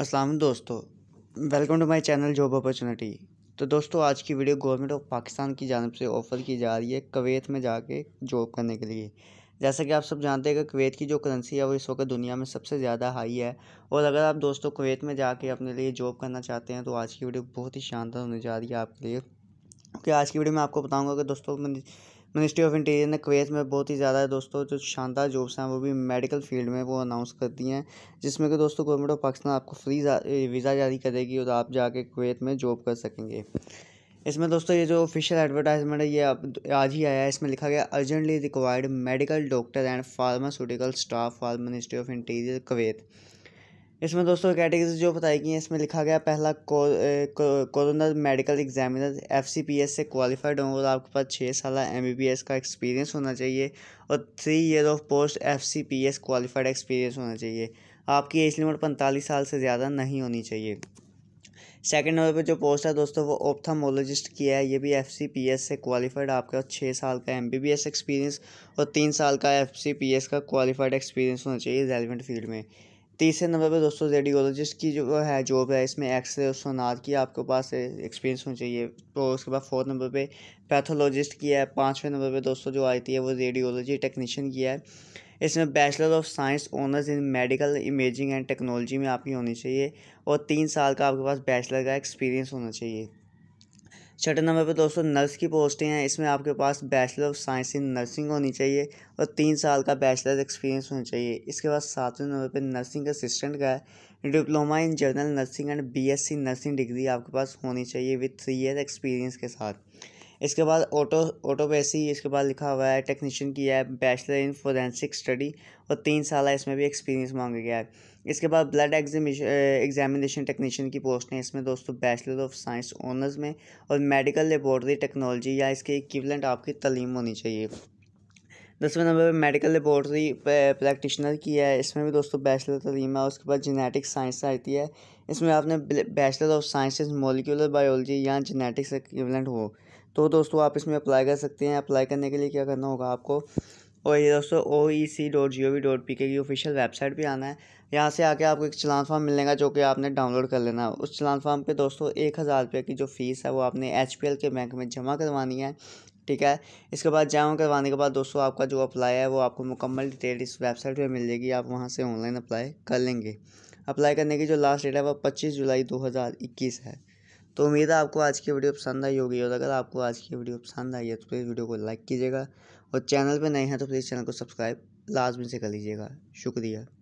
अस्सलाम दोस्तों welcome to my channel job opportunity तो दोस्तों आज की वीडियो गवर्नमेंट ऑफ पाकिस्तान की जानब से ऑफ़र की जा रही है कवैत में जाके जॉब करने के लिए जैसा कि आप सब जानते हैं कि कवैत की जो करेंसी है वो इस वक्त दुनिया में सबसे ज़्यादा हाई है और अगर आप दोस्तों कवैत में जाके अपने लिए जॉब करना चाहते हैं तो आज की वीडियो बहुत ही शानदार होने जा रही है आपके लिए क्योंकि आज की वीडियो में आपको बताऊंगा कि दोस्तों मिनिस्ट्री ऑफ इंटीरियर ने कुवैत में बहुत ही ज़्यादा दोस्तों जो शानदार जॉब्स हैं वो भी मेडिकल फील्ड में वो अनाउंस कर दी हैं जिसमें कि दोस्तों गवर्नमेंट ऑफ पाकिस्तान आपको फ्री वीज़ा जारी करेगी और आप जाके कुवैत में जॉब कर सकेंगे इसमें दोस्तों ये जो ऑफिशियल एडवर्टाइजमेंट है ये आज ही आया है इसमें लिखा गया urgently required medical doctor and pharmaceutical staff for ministry of interior Kuwait इसमें दोस्तों कैटेगरीज जो बताई गई हैं इसमें लिखा गया पहला कोरोना मेडिकल एग्जामिनर एफसीपीएस से क्वालिफाइड होंगे और आपके पास छः साल एमबीबीएस का एक्सपीरियंस होना चाहिए और three year of post FCPS qualified experience होना चाहिए आपकी एज लिमिट पैंतालीस साल से ज़्यादा नहीं होनी चाहिए सेकेंड नंबर पर जो पोस्ट है दोस्तों वो ओप्थमोलॉजिस्ट की है ये भी एफ से क्वालिफाइड आपके पास छः साल का एम एक्सपीरियंस और तीन साल का एफ का क्वालिफाइड एक्सपीरियंस होना चाहिए रेलिवेंट फील्ड में तीसरे नंबर पे दोस्तों रेडियोलॉजिस्ट की जो है जॉब है इसमें एक्सरे और सोनार की आपके पास एक्सपीरियंस होना चाहिए तो उसके बाद फोर्थ नंबर पे पैथोलॉजिस्ट की है पाँचवें नंबर पे दोस्तों जो आती है वो रेडियोलॉजी टेक्नीशियन की है इसमें bachelor of science honours in medical imaging and technology में आपकी होनी चाहिए और तीन साल का आपके पास बैचलर का एक्सपीरियंस होना चाहिए छठे नंबर पे दोस्तों नर्स की पोस्टें हैं इसमें आपके पास bachelor of science in nursing होनी चाहिए और तीन साल का बैचलर एक्सपीरियंस होना चाहिए इसके बाद सातवें नंबर पे नर्सिंग असिस्टेंट का है diploma in general nursing and BSc nursing degree आपके पास होनी चाहिए विथ थ्री ईयर एक्सपीरियंस के साथ इसके बाद ऑटो ऑटो इसके बाद लिखा हुआ है टेक्नीशियन की है बैचलर इन फोरेंसिक स्टडी और तीन साल इसमें भी एक्सपीरियंस मांगा गया है इसके बाद ब्लड एग्जामिशन एग्जामिनेशन टेक्नीशियन की पोस्ट है इसमें दोस्तों बैचलर ऑफ साइंस ऑनर्स में और मेडिकल लेबॉर्ट्री टेक्नोलॉजी या इसके इक्वलेंट आपकी तलीम होनी चाहिए दसवें नंबर पर मेडिकल लेबोरेटरी प्रैक्टिशनर की है इसमें भी दोस्तों बैचलर तलीम है उसके बाद जेनेटिक साइंस आती है इसमें आपने bachelor of science molecular biology या जेनेटिक्स इक्विवेलेंट हो तो दोस्तों आप इसमें अप्लाई कर सकते हैं अप्लाई करने के लिए क्या करना होगा आपको और ये दोस्तों O E C dot G O V dot P K की ऑफिशियल वेबसाइट भी आना है यहाँ से आके आपको एक चलान फॉर्म मिलेगा जो कि आपने डाउनलोड कर लेना है उस चलान फॉर्म पे दोस्तों एक हज़ार रुपये की जो फ़ीस है वो आपने एच पी एल के बैंक में जमा करवानी है ठीक है इसके बाद जमा करवाने के बाद दोस्तों आपका जो अप्लाई है वो आपको मुकम्मल डिटेल इस वेबसाइट पर मिल जाएगी आप वहाँ से ऑनलाइन अप्लाई कर लेंगे अप्लाई करने की जो लास्ट डेट है वो पच्चीस जुलाई दो हज़ार इक्कीस है तो उम्मीद है आपको आज की वीडियो पसंद आई होगी और अगर आपको आज की वीडियो पसंद आई है तो प्लीज़ वीडियो को लाइक कीजिएगा और चैनल पर नए हैं तो प्लीज़ चैनल को सब्सक्राइब लाजमी से कर लीजिएगा शुक्रिया